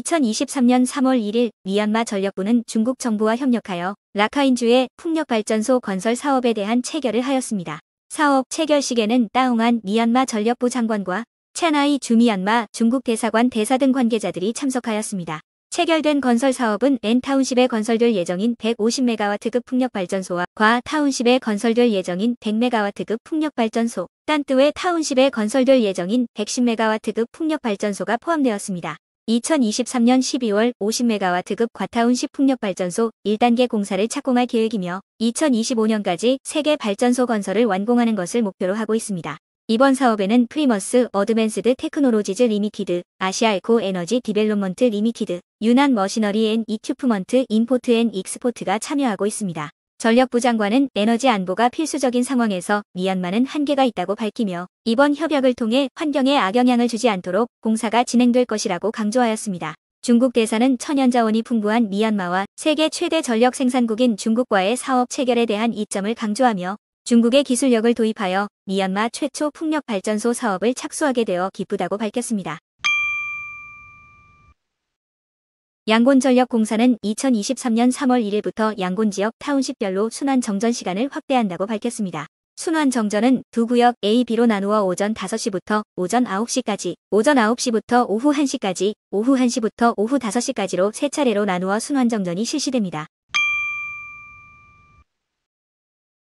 2023년 3월 1일 미얀마 전력부는 중국 정부와 협력하여 라카인주의 풍력발전소 건설 사업에 대한 체결을 하였습니다. 사업 체결식에는 따웅한 미얀마 전력부 장관과 체나이 주미얀마 중국 대사관 대사 등 관계자들이 참석하였습니다. 체결된 건설 사업은 N타운십에 건설될 예정인 150메가와트급 풍력발전소와 과타운십에 건설될 예정인 100메가와트급 풍력발전소, 딴뜨의 타운십에 건설될 예정인 110메가와트급 풍력발전소가 포함되었습니다. 2023년 12월 50메가와트급 과타운시 풍력발전소 1단계 공사를 착공할 계획이며 2025년까지 3개 발전소 건설을 완공하는 것을 목표로 하고 있습니다. 이번 사업에는 프리머스 어드밴스드 테크놀로지즈 리미티드, 아시아 에코 에너지 디벨롭먼트 리미티드, 유난 머시너리 앤 이큐프먼트 임포트 앤 익스포트가 참여하고 있습니다. 전력부 장관은 에너지 안보가 필수적인 상황에서 미얀마는 한계가 있다고 밝히며 이번 협약을 통해 환경에 악영향을 주지 않도록 공사가 진행될 것이라고 강조하였습니다. 중국 대사는 천연자원이 풍부한 미얀마와 세계 최대 전력 생산국인 중국과의 사업 체결에 대한 이점을 강조하며 중국의 기술력을 도입하여 미얀마 최초 풍력 발전소 사업을 착수하게 되어 기쁘다고 밝혔습니다. 양곤전력공사는 2023년 3월 1일부터 양곤지역 타운십별로 순환 정전 시간을 확대한다고 밝혔습니다. 순환 정전은 두 구역 A, B로 나누어 오전 5시부터 오전 9시까지, 오전 9시부터 오후 1시까지, 오후 1시부터 오후 5시까지로 세 차례로 나누어 순환 정전이 실시됩니다.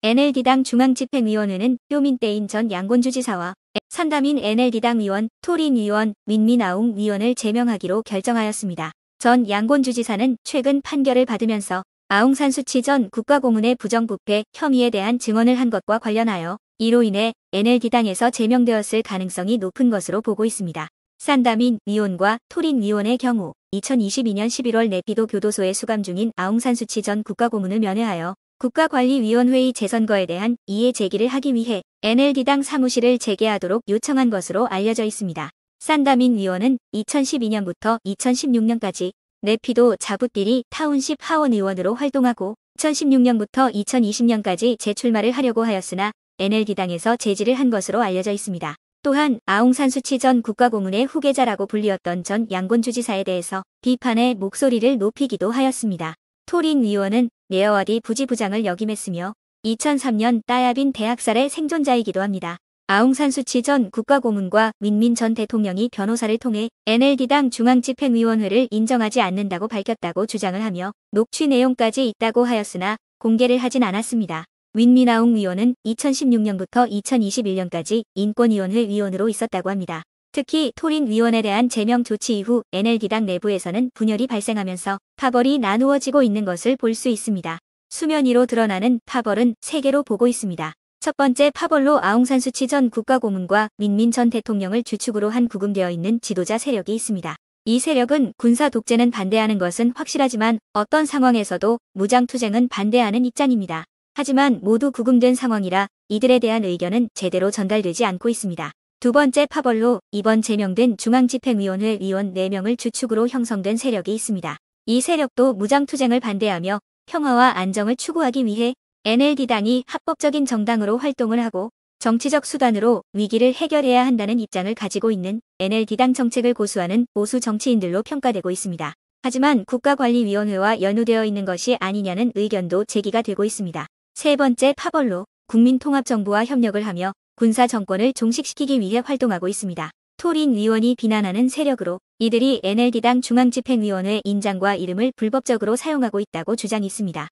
NLD당 중앙집행위원회는 뾰민떼인 전 양곤주지사와 산담인 NLD당 의원, 토린 의원, 민민아웅 의원을 제명하기로 결정하였습니다. 전 양곤 주지사는 최근 판결을 받으면서 아웅산 수치 전 국가고문의 부정부패 혐의에 대한 증언을 한 것과 관련하여 이로 인해 NL기당에서 제명되었을 가능성이 높은 것으로 보고 있습니다. 산다민 위원과 토린 위원의 경우 2022년 11월 내피도 교도소에 수감 중인 아웅산 수치 전 국가고문을 면회하여 국가관리위원회의 재선거에 대한 이해 제기를 하기 위해 n l 기당 사무실을 재개하도록 요청한 것으로 알려져 있습니다. 산다민 의원은 2012년부터 2016년까지 내피도 자부띠리 타운십 하원 의원으로 활동하고 2016년부터 2020년까지 재출마를 하려고 하였으나 NL기당에서 제지를 한 것으로 알려져 있습니다. 또한 아웅산 수치 전 국가고문의 후계자라고 불리었던 전 양곤 주지사에 대해서 비판의 목소리를 높이기도 하였습니다. 토린 의원은 네어와디 부지부장을 역임했으며 2003년 따야빈 대학살의 생존자이기도 합니다. 아웅산 수치 전 국가고문과 민민 전 대통령이 변호사를 통해 NLD당 중앙집행위원회를 인정하지 않는다고 밝혔다고 주장을 하며 녹취 내용까지 있다고 하였으나 공개를 하진 않았습니다. 윈민아웅 위원은 2016년부터 2021년까지 인권위원회 위원으로 있었다고 합니다. 특히 토린 위원에 대한 제명 조치 이후 NLD당 내부에서는 분열이 발생하면서 파벌이 나누어지고 있는 것을 볼 수 있습니다. 수면 위로 드러나는 파벌은 세계로 보고 있습니다. 첫 번째 파벌로 아웅산수치 전 국가고문과 민민 전 대통령을 주축으로 한 구금되어 있는 지도자 세력이 있습니다. 이 세력은 군사 독재는 반대하는 것은 확실하지만 어떤 상황에서도 무장투쟁은 반대하는 입장입니다. 하지만 모두 구금된 상황이라 이들에 대한 의견은 제대로 전달되지 않고 있습니다. 두 번째 파벌로 이번 제명된 중앙집행위원회 위원 4명을 주축으로 형성된 세력이 있습니다. 이 세력도 무장투쟁을 반대하며 평화와 안정을 추구하기 위해 NLD당이 합법적인 정당으로 활동을 하고 정치적 수단으로 위기를 해결해야 한다는 입장을 가지고 있는 NLD당 정책을 고수하는 보수 정치인들로 평가되고 있습니다. 하지만 국가관리위원회와 연루되어 있는 것이 아니냐는 의견도 제기가 되고 있습니다. 세 번째 파벌로 국민통합정부와 협력을 하며 군사 정권을 종식시키기 위해 활동하고 있습니다. 토린 위원이 비난하는 세력으로 이들이 NLD당 중앙집행위원회 인장과 이름을 불법적으로 사용하고 있다고 주장했습니다.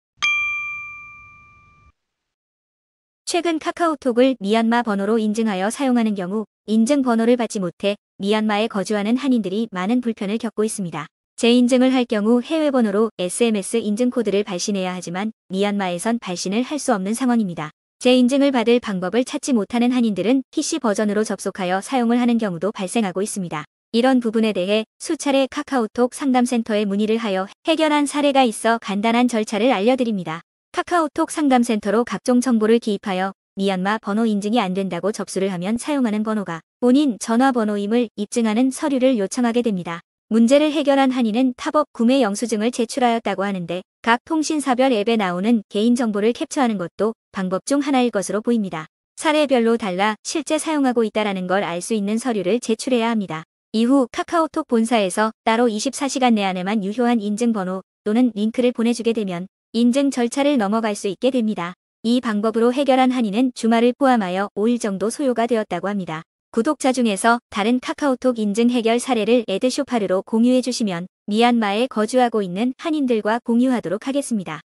최근 카카오톡을 미얀마 번호로 인증하여 사용하는 경우 인증 번호를 받지 못해 미얀마에 거주하는 한인들이 많은 불편을 겪고 있습니다. 재인증을 할 경우 해외 번호로 SMS 인증 코드를 발신해야 하지만 미얀마에선 발신을 할 수 없는 상황입니다. 재인증을 받을 방법을 찾지 못하는 한인들은 PC 버전으로 접속하여 사용을 하는 경우도 발생하고 있습니다. 이런 부분에 대해 수차례 카카오톡 상담센터에 문의를 하여 해결한 사례가 있어 간단한 절차를 알려드립니다. 카카오톡 상담센터로 각종 정보를 기입하여 미얀마 번호 인증이 안 된다고 접수를 하면 사용하는 번호가 본인 전화번호임을 입증하는 서류를 요청하게 됩니다. 문제를 해결한 한인은 타법 구매 영수증을 제출하였다고 하는데 각 통신사별 앱에 나오는 개인정보를 캡처하는 것도 방법 중 하나일 것으로 보입니다. 사례별로 달라 실제 사용하고 있다라는 걸 알 수 있는 서류를 제출해야 합니다. 이후 카카오톡 본사에서 따로 24시간 내 안에만 유효한 인증번호 또는 링크를 보내주게 되면 인증 절차를 넘어갈 수 있게 됩니다. 이 방법으로 해결한 한인은 주말을 포함하여 5일 정도 소요가 되었다고 합니다. 구독자 중에서 다른 카카오톡 인증 해결 사례를 에드쇼파르로 공유해 주시면 미얀마에 거주하고 있는 한인들과 공유하도록 하겠습니다.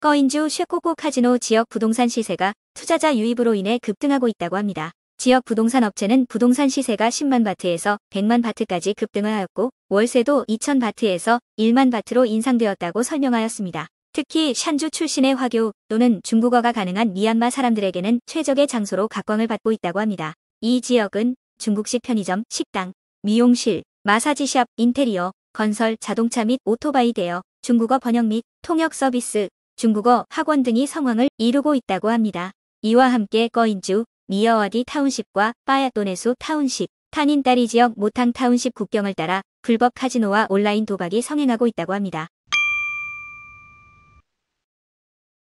거인주 쉐코코 카지노 지역 부동산 시세가 투자자 유입으로 인해 급등하고 있다고 합니다. 지역 부동산 업체는 부동산 시세가 10만 바트에서 100만 바트까지 급등하였고 을 월세도 2천 바트에서 1만 바트로 인상되었다고 설명하였습니다. 특히 샨주 출신의 화교 또는 중국어가 가능한 미얀마 사람들에게는 최적의 장소로 각광을 받고 있다고 합니다. 이 지역은 중국식 편의점, 식당, 미용실, 마사지샵, 인테리어, 건설, 자동차 및 오토바이 대여, 중국어 번역 및 통역 서비스, 중국어 학원 등이 성황을 이루고 있다고 합니다. 이와 함께 꺼인주 미어워디 타운십과 빠야또네수 타운십, 탄인따리 지역 모탕 타운십 국경을 따라 불법 카지노와 온라인 도박이 성행하고 있다고 합니다.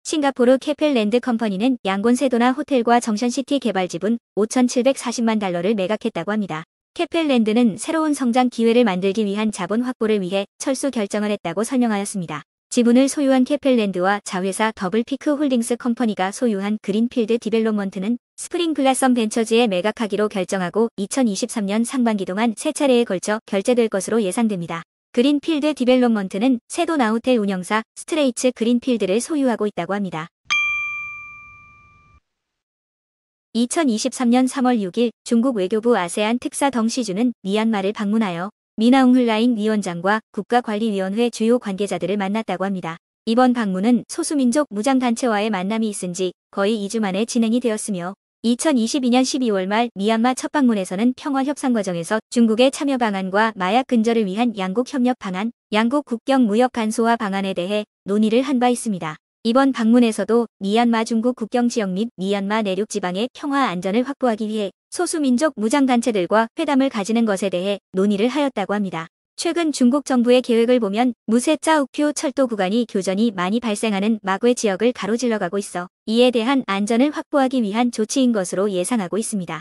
싱가포르 케펠랜드 컴퍼니는 양곤 세도나 호텔과 정션시티 개발 지분 5,740만 달러를 매각했다고 합니다. 케펠랜드는 새로운 성장 기회를 만들기 위한 자본 확보를 위해 철수 결정을 했다고 설명하였습니다. 지분을 소유한 케펠랜드와 자회사 더블피크 홀딩스 컴퍼니가 소유한 그린필드 디벨로먼트는 스프링글라썸 벤처즈에 매각하기로 결정하고 2023년 상반기 동안 세 차례에 걸쳐 결제될 것으로 예상됩니다. 그린필드 디벨롭먼트는 세도나 우텔 운영사 스트레이츠 그린필드를 소유하고 있다고 합니다. 2023년 3월 6일 중국 외교부 아세안 특사 덩시주는 미얀마를 방문하여 미나웅 훌라인 위원장과 국가관리위원회 주요 관계자들을 만났다고 합니다. 이번 방문은 소수민족 무장단체와의 만남이 있은 지 거의 2주 만에 진행이 되었으며 2022년 12월 말 미얀마 첫 방문에서는 평화 협상 과정에서 중국의 참여 방안과 마약 근절을 위한 양국 협력 방안, 양국 국경 무역 간소화 방안에 대해 논의를 한 바 있습니다. 이번 방문에서도 미얀마 중국 국경 지역 및 미얀마 내륙 지방의 평화 안전을 확보하기 위해 소수민족 무장단체들과 회담을 가지는 것에 대해 논의를 하였다고 합니다. 최근 중국 정부의 계획을 보면 무세 짜우표 철도 구간이 교전이 많이 발생하는 마구의 지역을 가로질러 가고 있어 이에 대한 안전을 확보하기 위한 조치인 것으로 예상하고 있습니다.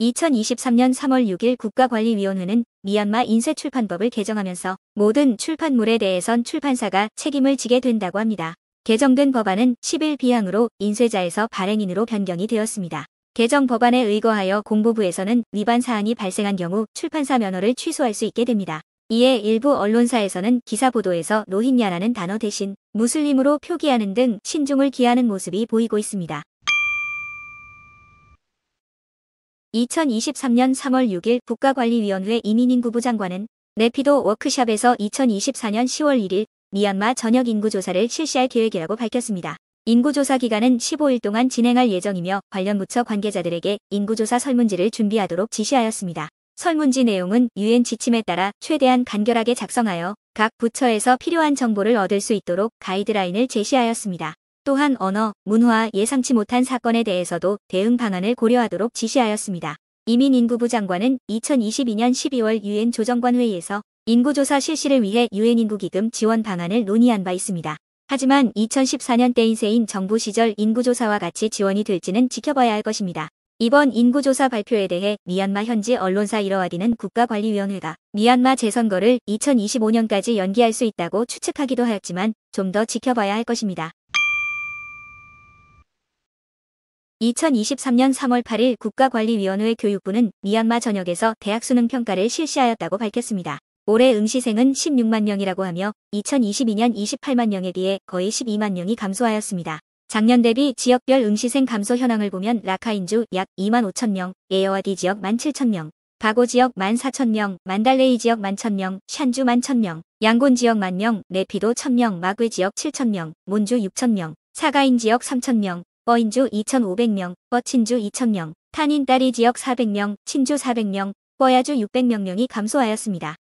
2023년 3월 6일 국가관리위원회는 미얀마 인쇄출판법을 개정하면서 모든 출판물에 대해선 출판사가 책임을 지게 된다고 합니다. 개정된 법안은 10일 비항으로 인쇄자에서 발행인으로 변경이 되었습니다. 개정 법안에 의거하여 공보부에서는 위반 사항이 발생한 경우 출판사 면허를 취소할 수 있게 됩니다. 이에 일부 언론사에서는 기사 보도에서 노힝야라는 단어 대신 무슬림으로 표기하는 등 신중을 기하는 모습이 보이고 있습니다. 2023년 3월 6일 국가관리위원회 이민인구부 장관은 내피도 워크샵에서 2024년 10월 1일 미얀마 전역 인구조사를 실시할 계획이라고 밝혔습니다. 인구조사 기간은 15일 동안 진행할 예정이며 관련 부처 관계자들에게 인구조사 설문지를 준비하도록 지시하였습니다. 설문지 내용은 유엔 지침에 따라 최대한 간결하게 작성하여 각 부처에서 필요한 정보를 얻을 수 있도록 가이드라인을 제시하였습니다. 또한 언어, 문화, 예상치 못한 사건에 대해서도 대응 방안을 고려하도록 지시하였습니다. 이민인구부 장관은 2022년 12월 유엔 조정관 회의에서 인구조사 실시를 위해 유엔 인구기금 지원 방안을 논의한 바 있습니다. 하지만 2 0 1 4년때 인세인 정부 시절 인구조사와 같이 지원이 될지는 지켜봐야 할 것입니다. 이번 인구조사 발표에 대해 미얀마 현지 언론사 일어와디는 국가관리위원회가 미얀마 재선거를 2025년까지 연기할 수 있다고 추측하기도 하였지만 좀 더 지켜봐야 할 것입니다. 2023년 3월 8일 국가관리위원회 교육부는 미얀마 전역에서 대학 수능 평가를 실시하였다고 밝혔습니다. 올해 응시생은 16만 명이라고 하며 2022년 28만 명에 비해 거의 12만 명이 감소하였습니다. 작년 대비 지역별 응시생 감소 현황을 보면 라카인주 약 2만 5천 명, 에어와디 지역 1만 7천 명, 바고 지역 1만 4천 명, 만달레이 지역 1만 천 명, 샨주 1만 천 명, 양곤 지역 1만 명, 레피도 1천 명, 마괴 지역 7천 명, 몬주 6천 명, 사가인 지역 3천 명, 버인주 2,500명, 버친주 2,000명, 탄인 따리 지역 400명, 친주 400명, 버야주 6 0 0 명이 감소하였습니다.